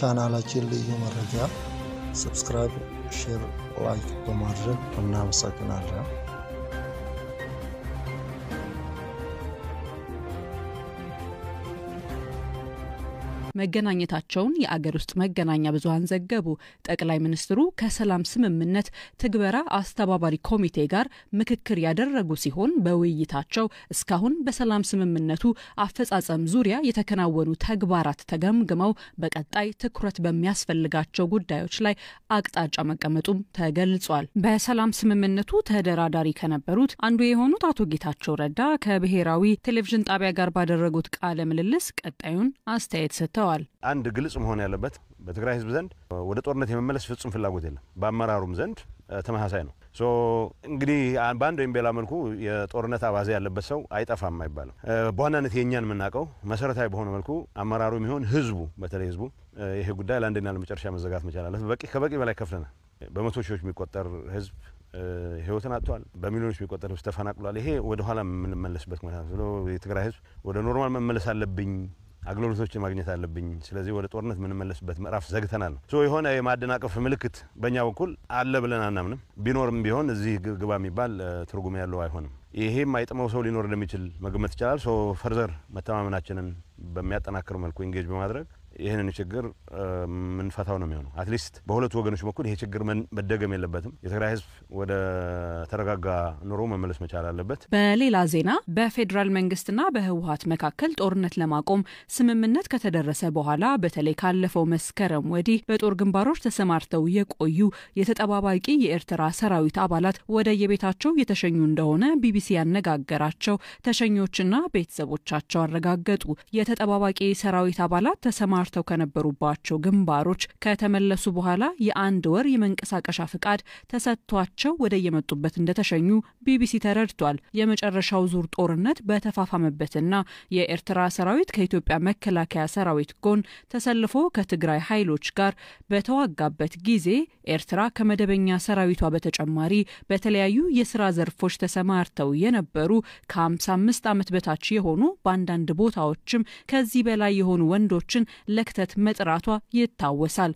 ቻናላችን ልዩ መረጃ ሰብስክራይብ፣ ሼር፣ ላይክ በማድረግ እናመሰግናለን። መገናኘታቸውን የአገር ውስጥ መገናኛ ብዙሀን ዘገቡ። ጠቅላይ ሚኒስትሩ ከሰላም ስምምነት ትግበራ አስተባባሪ ኮሚቴ ጋር ምክክር ያደረጉ ሲሆን በውይይታቸው እስካሁን በሰላም ስምምነቱ አፈጻጸም ዙሪያ የተከናወኑ ተግባራት ተገምግመው በቀጣይ ትኩረት በሚያስፈልጋቸው ጉዳዮች ላይ አቅጣጫ መቀመጡም ተገልጿል። በሰላም ስምምነቱ ተደራዳሪ ከነበሩት አንዱ የሆኑት አቶ ጌታቸው ረዳ ከብሔራዊ ቴሌቪዥን ጣቢያ ጋር ባደረጉት ቃለ ምልልስ ቀጣዩን አስተያየት ሰጥተዋል። ገልጸዋል። አንድ ግልጽ መሆን ያለበት በትግራይ ህዝብ ዘንድ ወደ ጦርነት የመመለስ ፍጹም ፍላጎት የለም። በአመራሩም ዘንድ ተመሳሳይ ነው። እንግዲህ በአንድ ወይም ቤላ መልኩ የጦርነት አባዜ ያለበት ሰው አይጠፋም አይባልም። በዋናነት የእኛን የምናውቀው መሰረታዊ በሆነ መልኩ አመራሩ የሚሆን ህዝቡ፣ በተለይ ህዝቡ ይሄ ጉዳይ ለአንደኛ ለመጨረሻ መዘጋት መቻል አለበት። ከበቂ በላይ ከፍለናል። በመቶ ሺዎች የሚቆጠር ህዝብ ህይወትን አጥቷል። በሚሊዮኖች የሚቆጠር ህዝብ ተፈናቅሏል። ይሄ ወደኋላ የምንመለስበት ምክንያት ብሎ የትግራይ ህዝብ ወደ ኖርማል መመለስ አለብኝ አገልግሎቶችን ማግኘት አለብኝ። ስለዚህ ወደ ጦርነት የምንመለስበት ምዕራፍ ዘግተናል ነው። የሆነ የማደናቀፍ ምልክት በእኛ በኩል አለ ብለን አናምንም። ቢኖርም ቢሆን እዚህ ግባ የሚባል ትርጉም ያለው አይሆንም። ይሄም አይጥመው ሰው ሊኖር እንደሚችል መገመት ይቻላል። ሶ ፈርዘር መተማመናችንን በሚያጠናክር መልኩ ኢንጌጅ በማድረግ ይህንን ችግር ምንፈታው ነው የሚሆነው። አትሊስት በሁለቱ ወገኖች በኩል ይሄ ችግር መደገም የለበትም። የትግራይ ህዝብ ወደ ተረጋጋ ኑሮ መመለስ መቻል አለበት። በሌላ ዜና በፌዴራል መንግስትና በህወሀት መካከል ጦርነት ለማቆም ስምምነት ከተደረሰ በኋላ በተለይ ካለፈው መስከረም ወዲህ በጦር ግንባሮች ተሰማርተው የቆዩ የተጠባባቂ የኤርትራ ሰራዊት አባላት ወደ የቤታቸው የተሸኙ እንደሆነ ቢቢሲ ያነጋገራቸው ተሸኞችና ቤተሰቦቻቸው አረጋገጡ። የተጠባባቂ ሰራዊት አባላት ተሰማር ተሰማርተው ከነበሩባቸው ግንባሮች ከተመለሱ በኋላ የአንድ ወር የመንቀሳቀሻ ፍቃድ ተሰጥቷቸው ወደ የመጡበት እንደተሸኙ ቢቢሲ ተረድቷል። የመጨረሻው ዙር ጦርነት በተፋፋመበትና የኤርትራ ሰራዊት ከኢትዮጵያ መከላከያ ሰራዊት ጎን ተሰልፎ ከትግራይ ኃይሎች ጋር በተዋጋበት ጊዜ ኤርትራ ከመደበኛ ሰራዊቷ በተጨማሪ በተለያዩ የስራ ዘርፎች ተሰማርተው የነበሩ ከ55 ዓመት በታች የሆኑ በአንዳንድ ቦታዎችም ከዚህ በላይ የሆኑ ወንዶችን ለክተት መጥራቷ ይታወሳል።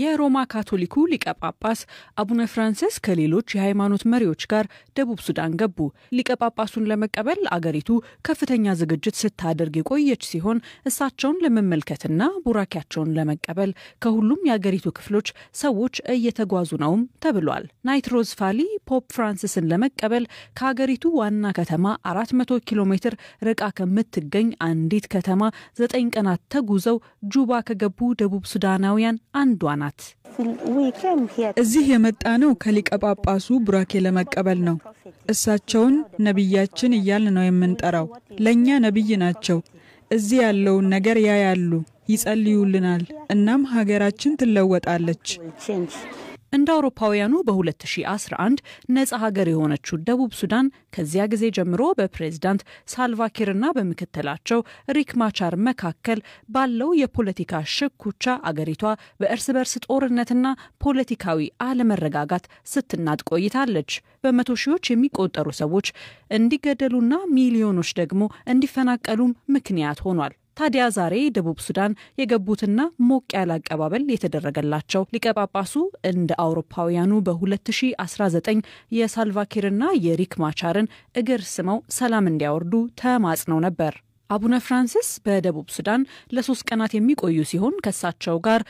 የሮማ ካቶሊኩ ሊቀ ጳጳስ አቡነ ፍራንሲስ ከሌሎች የሃይማኖት መሪዎች ጋር ደቡብ ሱዳን ገቡ። ሊቀ ጳጳሱን ለመቀበል አገሪቱ ከፍተኛ ዝግጅት ስታደርግ የቆየች ሲሆን እሳቸውን ለመመልከትና ቡራኪያቸውን ለመቀበል ከሁሉም የአገሪቱ ክፍሎች ሰዎች እየተጓዙ ነውም ተብሏል። ናይትሮዝ ፋሊ ፖፕ ፍራንሲስን ለመቀበል ከአገሪቱ ዋና ከተማ 400 ኪሎ ሜትር ርቃ ከምትገኝ አንዲት ከተማ ዘጠኝ ቀናት ተጉዘው ጁባ ከገቡ ደቡብ ሱዳናውያን አንዷ ናት። ናት። እዚህ የመጣ ነው ከሊቀ ጳጳሱ ቡራኬ ለመቀበል ነው። እሳቸውን ነቢያችን እያልን ነው የምንጠራው። ለእኛ ነቢይ ናቸው። እዚህ ያለውን ነገር ያያሉ፣ ይጸልዩልናል። እናም ሀገራችን ትለወጣለች። እንደ አውሮፓውያኑ በ2011 ነጻ ሀገር የሆነችው ደቡብ ሱዳን ከዚያ ጊዜ ጀምሮ በፕሬዝዳንት ሳልቫኪርና በምክትላቸው ሪክ ማቻር መካከል ባለው የፖለቲካ ሽኩቻ አገሪቷ በእርስ በርስ ጦርነትና ፖለቲካዊ አለመረጋጋት ስትናጥ ቆይታለች። በመቶ ሺዎች የሚቆጠሩ ሰዎች እንዲገደሉና ሚሊዮኖች ደግሞ እንዲፈናቀሉም ምክንያት ሆኗል። ታዲያ ዛሬ ደቡብ ሱዳን የገቡትና ሞቅ ያለ አቀባበል የተደረገላቸው ሊቀጳጳሱ ጳጳሱ እንደ አውሮፓውያኑ በ2019 የሳልቫኪርና የሪክ ማቻርን እግር ስመው ሰላም እንዲያወርዱ ተማጽነው ነበር። አቡነ ፍራንሲስ በደቡብ ሱዳን ለሶስት ቀናት የሚቆዩ ሲሆን ከሳቸው ጋር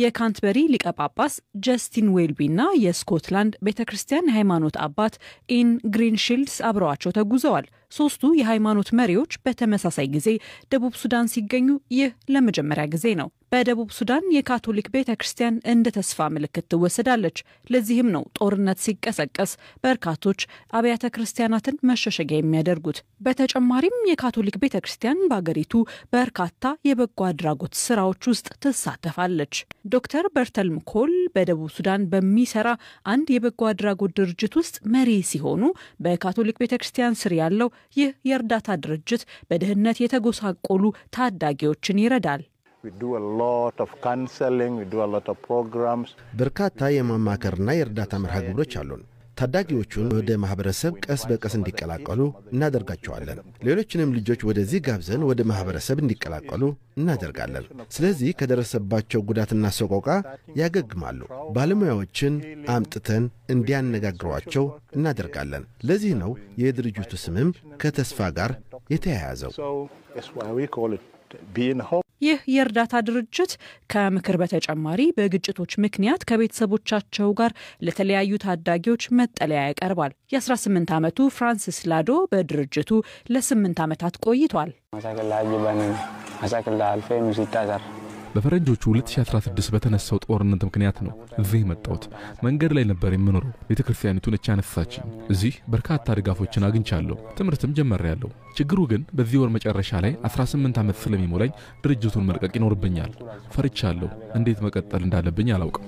የካንትበሪ ሊቀ ጳጳስ ጀስቲን ዌልቢ እና የስኮትላንድ ቤተ ክርስቲያን የሃይማኖት አባት ኢን ግሪንሺልድስ አብረዋቸው ተጉዘዋል። ሶስቱ የሃይማኖት መሪዎች በተመሳሳይ ጊዜ ደቡብ ሱዳን ሲገኙ ይህ ለመጀመሪያ ጊዜ ነው። በደቡብ ሱዳን የካቶሊክ ቤተ ክርስቲያን እንደ ተስፋ ምልክት ትወሰዳለች። ለዚህም ነው ጦርነት ሲቀሰቀስ በርካቶች አብያተ ክርስቲያናትን መሸሸጊያ የሚያደርጉት። በተጨማሪም የካቶሊክ ቤተ ክርስቲያን በአገሪቱ በርካታ የበጎ አድራጎት ስራዎች ውስጥ ትሳተፋለች። ዶክተር በርተልም ኮል በደቡብ ሱዳን በሚሰራ አንድ የበጎ አድራጎት ድርጅት ውስጥ መሪ ሲሆኑ በካቶሊክ ቤተ ክርስቲያን ስር ያለው ይህ የእርዳታ ድርጅት በድህነት የተጎሳቆሉ ታዳጊዎችን ይረዳል። በርካታ የማማከርና የእርዳታ መርሃ ግብሮች አሉን። ታዳጊዎቹን ወደ ማህበረሰብ ቀስ በቀስ እንዲቀላቀሉ እናደርጋቸዋለን። ሌሎችንም ልጆች ወደዚህ ጋብዘን ወደ ማህበረሰብ እንዲቀላቀሉ እናደርጋለን። ስለዚህ ከደረሰባቸው ጉዳትና ሰቆቃ ያገግማሉ። ባለሙያዎችን አምጥተን እንዲያነጋግሯቸው እናደርጋለን። ለዚህ ነው የድርጅቱ ስምም ከተስፋ ጋር የተያያዘው። ይህ የእርዳታ ድርጅት ከምክር በተጨማሪ በግጭቶች ምክንያት ከቤተሰቦቻቸው ጋር ለተለያዩ ታዳጊዎች መጠለያ ያቀርባል። የ18 ዓመቱ ፍራንሲስ ላዶ በድርጅቱ ለስምንት ዓመታት ቆይቷል። በፈረንጆቹ 2016 በተነሳው ጦርነት ምክንያት ነው እዚህ የመጣሁት። መንገድ ላይ ነበር የምኖረው። ቤተ ክርስቲያኒቱን እቻ እዚህ በርካታ ድጋፎችን አግኝቻለሁ። ትምህርትም ጀመሬያለሁ። ችግሩ ግን በዚህ ወር መጨረሻ ላይ 18 ዓመት ስለሚሞላኝ ድርጅቱን መልቀቅ ይኖርብኛል። ፈርቻለሁ። እንዴት መቀጠል እንዳለብኝ አላውቅም።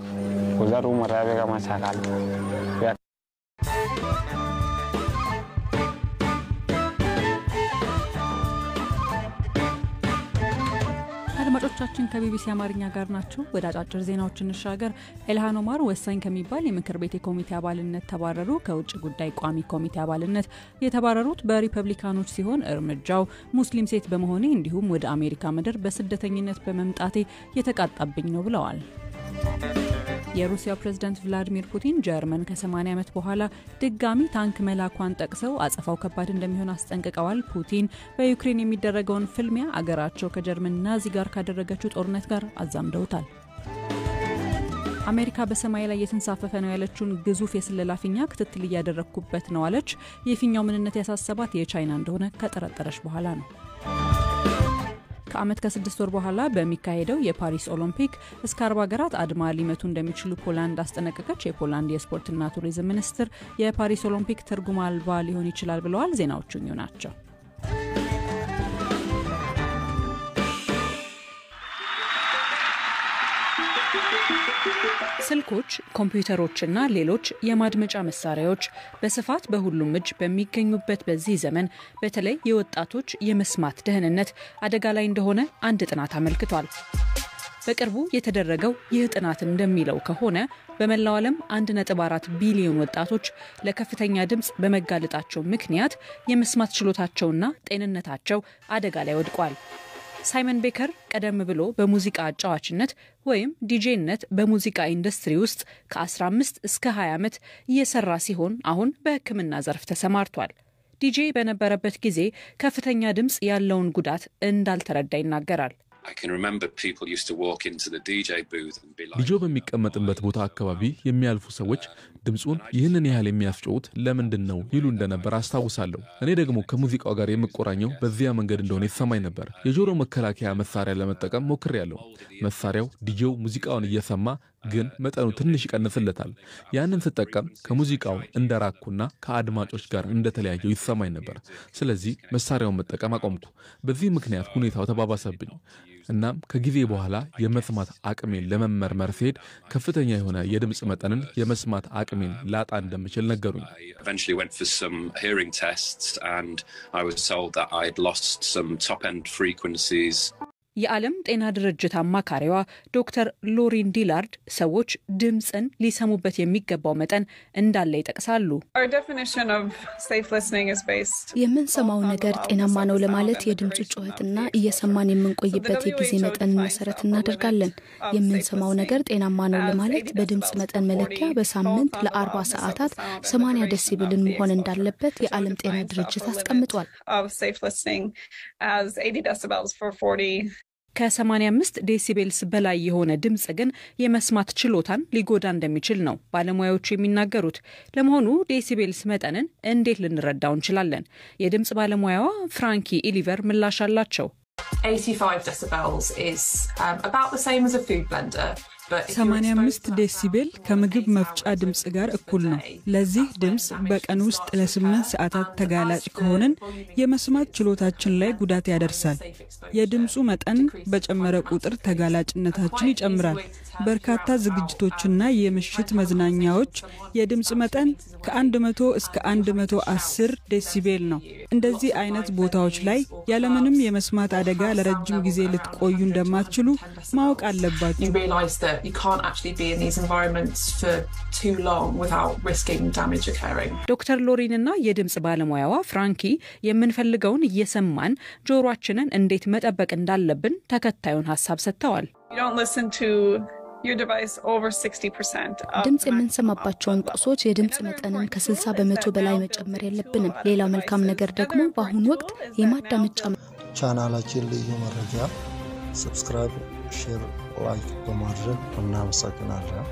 አድማጮቻችን ከቢቢሲ አማርኛ ጋር ናቸው። ወደ አጫጭር ዜናዎች እንሻገር። ኤልሃን ኦማር ወሳኝ ከሚባል የምክር ቤት የኮሚቴ አባልነት ተባረሩ። ከውጭ ጉዳይ ቋሚ ኮሚቴ አባልነት የተባረሩት በሪፐብሊካኖች ሲሆን እርምጃው ሙስሊም ሴት በመሆኔ እንዲሁም ወደ አሜሪካ ምድር በስደተኝነት በመምጣቴ የተቃጣብኝ ነው ብለዋል። የሩሲያው ፕሬዝዳንት ቭላዲሚር ፑቲን ጀርመን ከ80 ዓመት በኋላ ድጋሚ ታንክ መላኳን ጠቅሰው አጸፋው ከባድ እንደሚሆን አስጠንቅቀዋል። ፑቲን በዩክሬን የሚደረገውን ፍልሚያ አገራቸው ከጀርመን ናዚ ጋር ካደረገችው ጦርነት ጋር አዛምደውታል። አሜሪካ በሰማይ ላይ የተንሳፈፈ ነው ያለችውን ግዙፍ የስለላ ፊኛ ክትትል እያደረግኩበት ነው አለች። የፊኛው ምንነት ያሳሰባት የቻይና እንደሆነ ከጠረጠረች በኋላ ነው። ከዓመት ከስድስት ወር በኋላ በሚካሄደው የፓሪስ ኦሎምፒክ እስከ አርባ ሀገራት አድማ ሊመቱ እንደሚችሉ ፖላንድ አስጠነቀቀች። የፖላንድ የስፖርትና ቱሪዝም ሚኒስትር የፓሪስ ኦሎምፒክ ትርጉም አልባ ሊሆን ይችላል ብለዋል። ዜናዎቹ ናቸው። ስልኮች፣ ኮምፒውተሮችና ሌሎች የማድመጫ መሳሪያዎች በስፋት በሁሉም እጅ በሚገኙበት በዚህ ዘመን በተለይ የወጣቶች የመስማት ደህንነት አደጋ ላይ እንደሆነ አንድ ጥናት አመልክቷል። በቅርቡ የተደረገው ይህ ጥናት እንደሚለው ከሆነ በመላው ዓለም 1.4 ቢሊዮን ወጣቶች ለከፍተኛ ድምፅ በመጋለጣቸው ምክንያት የመስማት ችሎታቸውና ጤንነታቸው አደጋ ላይ ወድቋል። ሳይመን ቤከር ቀደም ብሎ በሙዚቃ አጫዋችነት ወይም ዲጄነት በሙዚቃ ኢንዱስትሪ ውስጥ ከ15 እስከ 20 ዓመት እየሰራ ሲሆን አሁን በሕክምና ዘርፍ ተሰማርቷል። ዲጄ በነበረበት ጊዜ ከፍተኛ ድምፅ ያለውን ጉዳት እንዳልተረዳ ይናገራል። ዲጆ በሚቀመጥበት ቦታ አካባቢ የሚያልፉ ሰዎች ድምፁን ይህንን ያህል የሚያስጨውት ለምንድን ነው ይሉ እንደነበር አስታውሳለሁ። እኔ ደግሞ ከሙዚቃው ጋር የምቆራኘው በዚያ መንገድ እንደሆነ ይሰማኝ ነበር። የጆሮ መከላከያ መሳሪያ ለመጠቀም ሞክሬያለሁ። መሳሪያው ዲጄው ሙዚቃውን እየሰማ ግን መጠኑ ትንሽ ይቀንስለታል። ያንን ስጠቀም ከሙዚቃው እንደራኩና ከአድማጮች ጋር እንደተለያየው ይሰማኝ ነበር። ስለዚህ መሳሪያውን መጠቀም አቆምኩ። በዚህ ምክንያት ሁኔታው ተባባሰብኝ። እናም ከጊዜ በኋላ የመስማት አቅሜን ለመመርመር ሲሄድ ከፍተኛ የሆነ የድምፅ መጠንን የመስማት አቅሜን ላጣ እንደምችል ነገሩኝ። የዓለም ጤና ድርጅት አማካሪዋ ዶክተር ሎሪን ዲላርድ ሰዎች ድምፅን ሊሰሙበት የሚገባው መጠን እንዳለ ይጠቅሳሉ። የምንሰማው ነገር ጤናማ ነው ለማለት የድምፁ ጩኸትና እየሰማን የምንቆይበት የጊዜ መጠን መሰረት እናደርጋለን። የምንሰማው ነገር ጤናማ ነው ለማለት በድምፅ መጠን መለኪያ በሳምንት ለአርባ ሰዓታት ሰማንያ ደሲብልን መሆን እንዳለበት የዓለም ጤና ድርጅት አስቀምጧል። ከ85 ዴሲቤልስ በላይ የሆነ ድምፅ ግን የመስማት ችሎታን ሊጎዳ እንደሚችል ነው ባለሙያዎቹ የሚናገሩት። ለመሆኑ ዴሲቤልስ መጠንን እንዴት ልንረዳው እንችላለን? የድምፅ ባለሙያዋ ፍራንኪ ኢሊቨር ምላሽ አላቸው። 85 decibels is um, about the same as a food blender. 85 ዴሲቤል ከምግብ መፍጫ ድምፅ ጋር እኩል ነው። ለዚህ ድምፅ በቀን ውስጥ ለስምንት ሰዓታት ተጋላጭ ከሆንን የመስማት ችሎታችን ላይ ጉዳት ያደርሳል። የድምፁ መጠን በጨመረ ቁጥር ተጋላጭነታችን ይጨምራል። በርካታ ዝግጅቶችና የምሽት መዝናኛዎች የድምፅ መጠን ከ100 እስከ 110 ዴሲቤል ነው። እንደዚህ አይነት ቦታዎች ላይ ያለምንም የመስማት አደጋ ለረጅም ጊዜ ልትቆዩ እንደማትችሉ ማወቅ አለባቸው። that you can't actually be in these environments for too long without risking damage occurring። ዶክተር ሎሪንና የድምጽ ባለሙያዋ ፍራንኪ የምንፈልገውን እየሰማን ጆሮአችንን እንዴት መጠበቅ እንዳለብን ተከታዩን ሀሳብ ሰጥተዋል። ድምፅ የምንሰማባቸውን ቁሶች የድምፅ መጠንን ከ60 በመቶ በላይ መጨመር የለብንም። ሌላው መልካም ነገር ደግሞ በአሁኑ ወቅት የማዳመጫ ቻናላችን ልዩ መረጃ ሰብስክራይብ፣ ሼር ላይክ በማድረግ እናመሰግናለን።